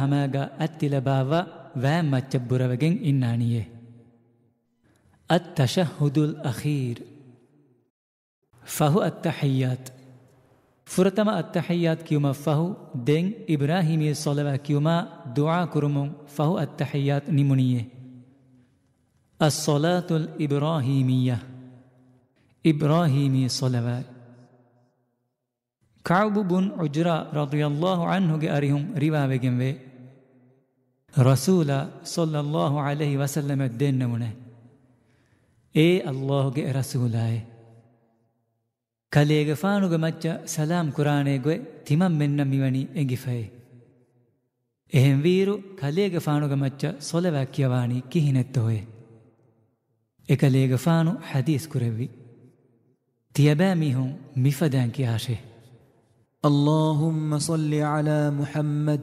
ಹಮಗ ಅತ್ತಿಲಭಾವ ವ್ಯಾ ಮಚ್ಚಬ್ಬುರವಗೆಂಗ್ ಇನ್ನಾಣಿಯೇ التشهد الأخير فهو التحيات فرتما التحيات كيما فهو دين إبراهيم صلوا كيما دعاء كرمون فهو التحيات نمونية الصلاة الإبراهيمية إبراهيمي صلوا كعب بن عجرة رضي الله عنه جارهم روا بجنبه රසූල සොල්ලල්له අලෙහි වසල්ලම දෙන්නමුණ. ඒ අල්لهගේ රසූලායි. කලේග ފާނުގ މައްޗ ސަލާම් ކުރާނޭ ގޮެ ތިމަން މެންނ މިވަނީ އެނގިފައި އެހެން ވީރު ކަލޭގ ފާނުގ މައްޗ ސޮލެވައި ކިޔަވާނީ ކިހިނެއްތޯއެ އެކަލޭގ ފާނު ޙަދީސް ކުރެއްވި තියබෑ මිහුන් මිෆදැන් කියාශේ اللهم صل على محمد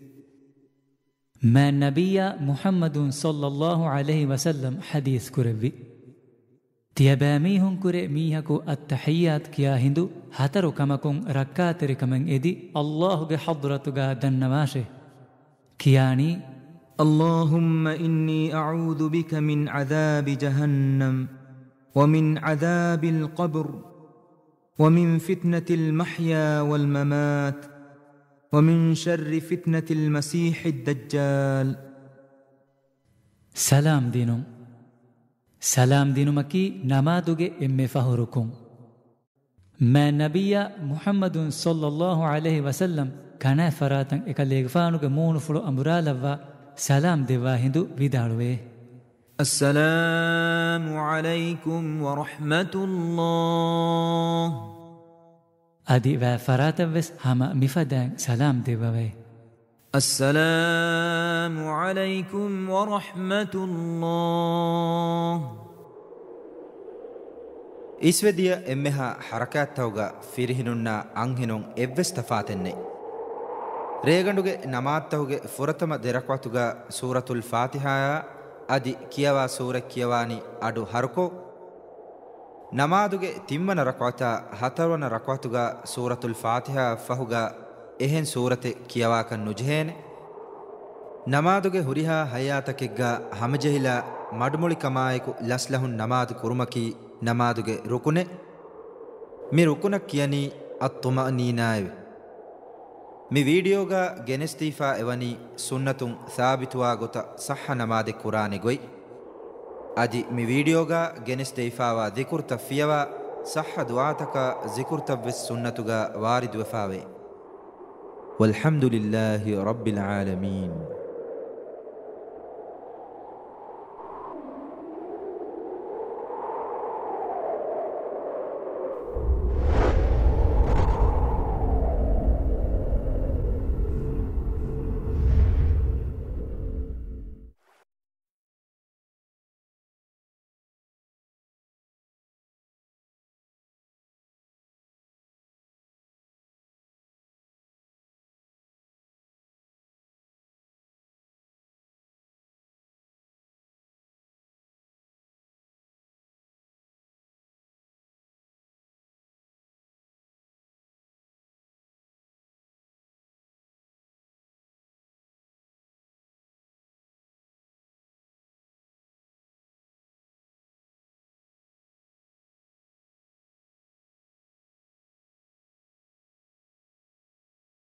ما نبي محمد صلى الله عليه وسلم حديث كربي تيابامي هن كري ميهكو التحيات كيا هندو هترو كمكون ركاتر ركمن إدي الله بحضرتك دنماشي كياني اللهم إني أعوذ بك من عذاب جهنم ومن عذاب القبر ومن فتنة المحيا والممات ومن شر فتنة المسيح الدجال سلام دينم سلام دينمكي نمادوغ إم فهركم ما نبي محمد صلى الله عليه وسلم كان فراتن إكاليغفانوغ مونفلو أمرالوا سلام ديوا هندو بداروه السلام عليكم ورحمة الله අධි වෑෆරාතම් වෙස් හම මිෆදෑන් සලාම් දෙවවයි. السلام عليكم ورحمة الله ඉස්වදිය එම්මෙහා හරකඇත්තවග ෆිරිහිනුන්නා අංහෙනුන් එව්වෙස් තෆාතෙන්නේ. රේගඩුගේ නමාත්තවගේ ෆොරතම දෙරක්වතුග සූරතුල් ෆාතිහාය අධි කියවා සූර කියවානි අඩු හරකෝ ನಮಾದುಗೆ ತಿಮ್ಮನ ರಕ್ವಾತ ಹತರವನ ರಕ್ವಾತುಗ ಸೂರತುಲ್ ಫಾತಿಹ ಫಹುಗ ಎಹೆನ್ ಸೂರತೆ ಕಿಯವಾಕ ನುಜೇನೆ ನಮಾದುಗೆ ಹುರಿಹ ಹಯಾತಕೆಗ್ಗ ಹಮಜೆಹಿಲ ಮಡ್ಮುಳಿ ಕಮಾಯಕು ಲಸ್ಲಹುನ್ ನಮಾದು ಕುರುಮಕಿ ನಮಾದುಗೆ ರುಕುನೆ ಮಿ ರುಕುನ ಕಿಯನಿ ಅತ್ತುಮ ನೀನಾಯವೆ ಮಿ ವೀಡಿಯೋಗ ಗೆನೆಸ್ತೀಫಾ ಎವನಿ ಸುನ್ನತುಂ ಸಾಬಿತುವಾ ಗೊತ ಸಹ ನಮಾದೆ ಕುರಾನೆ ಗೊಯ್ ಅದಿ ಮಿ ವೀಡಿಯೋಗ ಗೆನಿಸ್ ದೇಫಾವ ದಿಕುರ್ತಫಿಯವ ಸಹ ದುಆತಕ ಜಿಕುರ್ತವ್ಯ ಸುನ್ನತುಗ ವಾರಿದ್ವಫಾವೆ والحمد لله رب العالمين